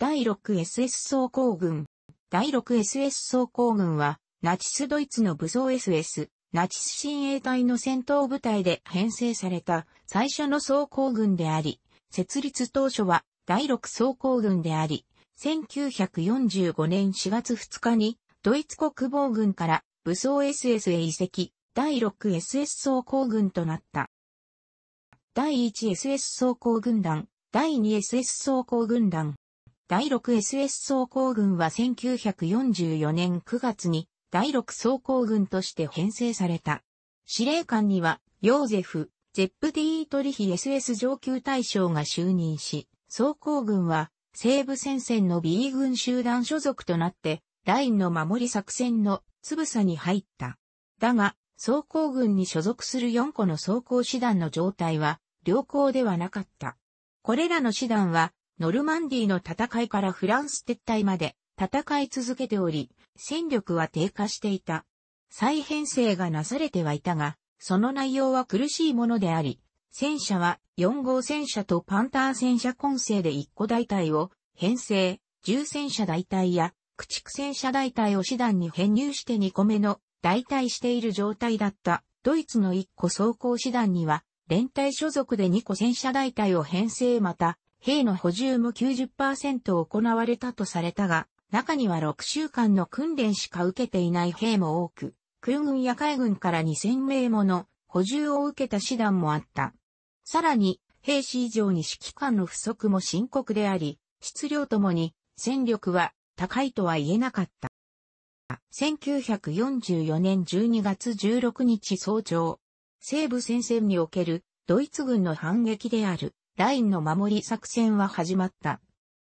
第 6SS 装甲軍。第 6SS 装甲軍は、ナチスドイツの武装 SS、ナチス親衛隊の戦闘部隊で編成された最初の装甲軍であり、設立当初は第6装甲軍であり、1945年4月2日にドイツ国防軍から武装 SS へ移籍、第 6SS 装甲軍となった。第 1SS 装甲軍団、第 2SS 装甲軍団、第 6SS 総工軍は1944年9月に第6総工軍として編成された。司令官には、ヨーゼフ、ゼップディートリヒ SS 上級大将が就任し、総工軍は西部戦線の B 軍集団所属となって、ラインの守り作戦のつぶさに入った。だが、総工軍に所属する4個の総工師団の状態は良好ではなかった。これらの師団はノルマンディーの戦いからフランス撤退まで戦い続けており、戦力は低下していた。再編成がなされてはいたが、その内容は苦しいものであり、戦車は4号戦車とパンター戦車混成で1個大隊を編成、重戦車大隊や駆逐戦車大隊を師団に編入して2個目の代替している状態だったドイツの1個装甲師団には連帯所属で2個戦車大隊を編成また兵の補充も90%行われたとされたが、中には6週間の訓練しか受けていない兵も多く、空軍や海軍から2000名もの補充を受けた師団もあった。さらに、兵士以上に指揮官の不足も深刻であり、質量ともに戦力は高いとは言えなかった。1944年12月16日早朝、西部戦線におけるドイツ軍の反撃である。ラインの守り作戦は始まった。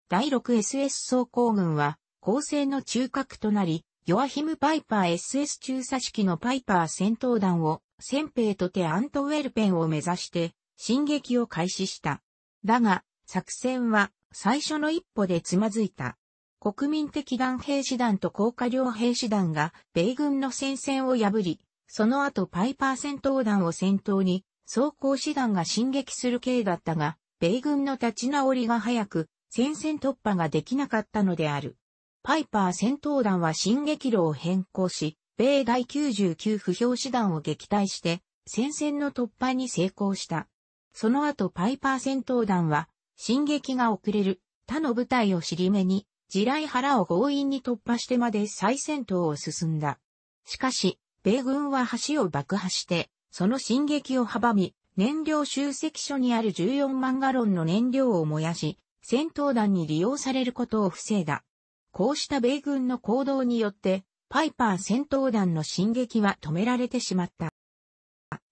第 6SS 装甲軍は、攻勢の中核となり、ヨアヒム・パイパー SS 中佐式のパイパー戦闘団を、先兵とてアントウェルペンを目指して、進撃を開始した。だが、作戦は、最初の一歩でつまずいた。国民的団兵士団と高架両兵士団が、米軍の戦線を破り、その後パイパー戦闘団を先頭に、装甲士団が進撃する系だったが、米軍の立ち直りが早く、戦線突破ができなかったのである。パイパー戦闘団は進撃路を変更し、米第99不評師団を撃退して、戦線の突破に成功した。その後パイパー戦闘団は、進撃が遅れる、他の部隊を尻目に、地雷腹を強引に突破してまで再戦闘を進んだ。しかし、米軍は橋を爆破して、その進撃を阻み、燃料集積所にある14万ガロンの燃料を燃やし、戦闘弾に利用されることを防いだ。こうした米軍の行動によって、パイパー戦闘団の進撃は止められてしまった。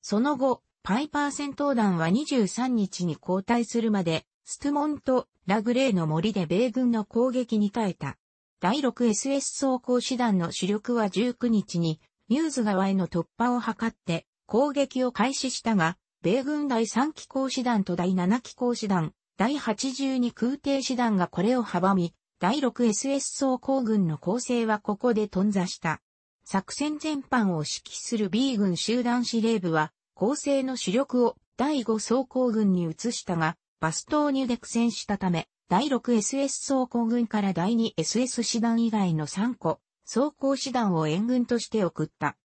その後、パイパー戦闘団は23日に交代するまで、ストゥモンとラグレーの森で米軍の攻撃に耐えた。第 6SS 装甲師団の主力は19日に、ミューズ川への突破を図って攻撃を開始したが、米軍第3機構師団と第7機構師団、第82空挺師団がこれを阻み、第 6SS 総工軍の構成はここで頓挫した。作戦全般を指揮する B 軍集団司令部は、構成の主力を第5総工軍に移したが、バス投入で苦戦したため、第 6SS 総工軍から第 2SS 師団以外の3個、総工師団を援軍として送った。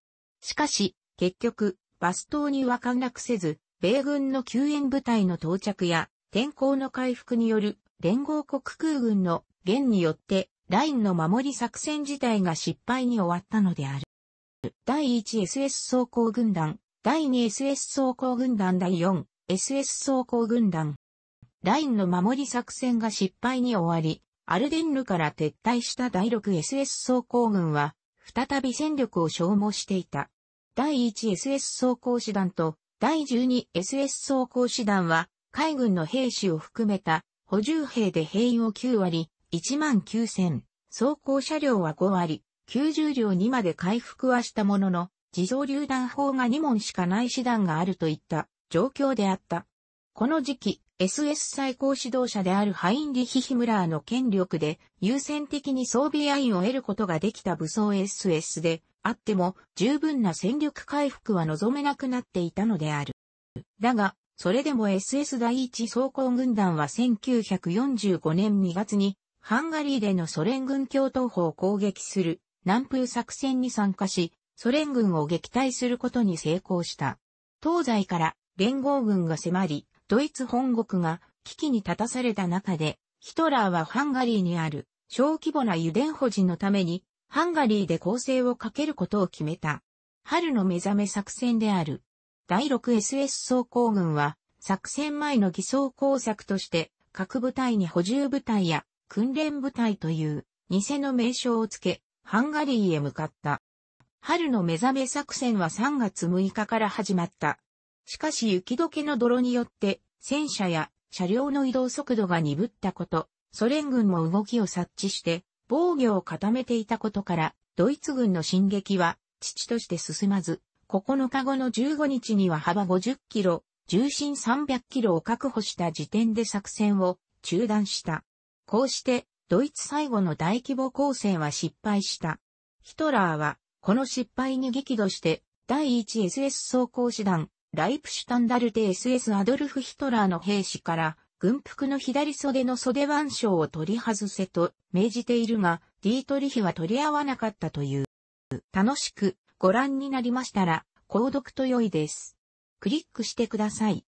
しかし、結局、バス投入は陥落せず、米軍の救援部隊の到着や、天候の回復による連合国空軍の減によって、ラインの守り作戦自体が失敗に終わったのである。第 1SS 装甲軍団、第 2SS 装甲軍団第 4SS 装甲軍団。ラインの守り作戦が失敗に終わり、アルデンヌから撤退した第 6SS 装甲軍は、再び戦力を消耗していた。第 1SS 装甲師団と第 12SS 装甲師団は、海軍の兵士を含めた補充兵で兵員を9割、1万9000、装甲車両は5割、90両にまで回復はしたものの、自走榴弾砲が2門しかない師団があるといった状況であった。この時期、SS 最高指導者であるハインリヒ・ヒムラーの権力で優先的に装備アインを得ることができた武装 SS で、あっても十分な戦力回復は望めなくなっていたのである。だが、それでも SS 第一装甲軍団は1945年2月にハンガリーでのソ連軍共闘法を攻撃する南風作戦に参加し、ソ連軍を撃退することに成功した。東西から連合軍が迫り、ドイツ本国が危機に立たされた中で、ヒトラーはハンガリーにある小規模な油田保持のためにハンガリーで攻勢をかけることを決めた。春の目覚め作戦である。第 6SS 装甲軍は、作戦前の偽装工作として、各部隊に補充部隊や訓練部隊という偽の名称をつけ、ハンガリーへ向かった。春の目覚め作戦は3月6日から始まった。しかし雪解けの泥によって、戦車や車両の移動速度が鈍ったこと、ソ連軍も動きを察知して、防御を固めていたことから、ドイツ軍の進撃は、父として進まず、9日後の15日には幅50キロ、重心300キロを確保した時点で作戦を中断した。こうして、ドイツ最後の大規模攻勢は失敗した。ヒトラーは、この失敗に激怒して、第 1SS 装甲師団、ライプシュタンダルテ SS アドルフ・ヒトラーの兵士から、軍服の左袖の袖腕章を取り外せと命じているが、ディートリヒは取り合わなかったという。楽しくご覧になりましたら、購読と良いです。クリックしてください。